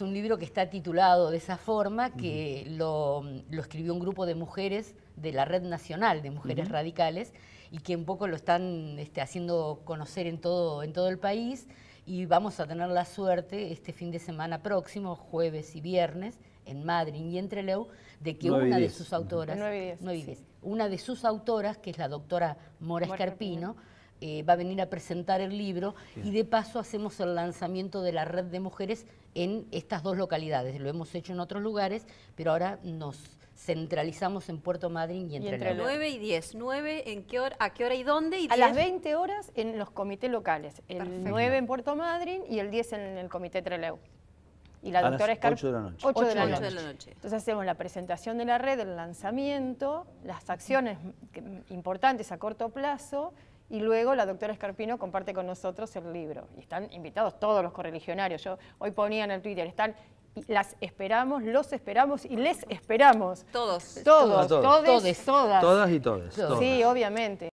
un libro que está titulado de esa forma, que lo, escribió un grupo de mujeres de la Red Nacional de Mujeres Radicales y que un poco lo están este, haciendo conocer en todo, en todo el país y vamos a tener la suerte este fin de semana próximo, jueves y viernes, en Madrid y entre Leu de que una de sus autoras, una de sus autoras, que es la doctora Mora, Escarpino, eh, va a venir a presentar el libro y de paso hacemos el lanzamiento de la red de mujeres en estas dos localidades. Lo hemos hecho en otros lugares, pero ahora nos centralizamos en Puerto Madryn y, entre, y entre 9 y 10. 9 en qué hora, a qué hora y dónde y A las 20 horas en los comités locales. El 9 en Puerto Madryn y el 10 en el comité Treleu. Y la doctora las 8 de la noche. Entonces hacemos la presentación de la red, el lanzamiento, las acciones importantes a corto plazo y luego la doctora Escarpino comparte con nosotros el libro. Y están invitados todos los correligionarios. Yo hoy ponía en el Twitter, están las esperamos, los esperamos y les esperamos. Todos. Todos, todos, todas. Todas y todos. Sí, obviamente.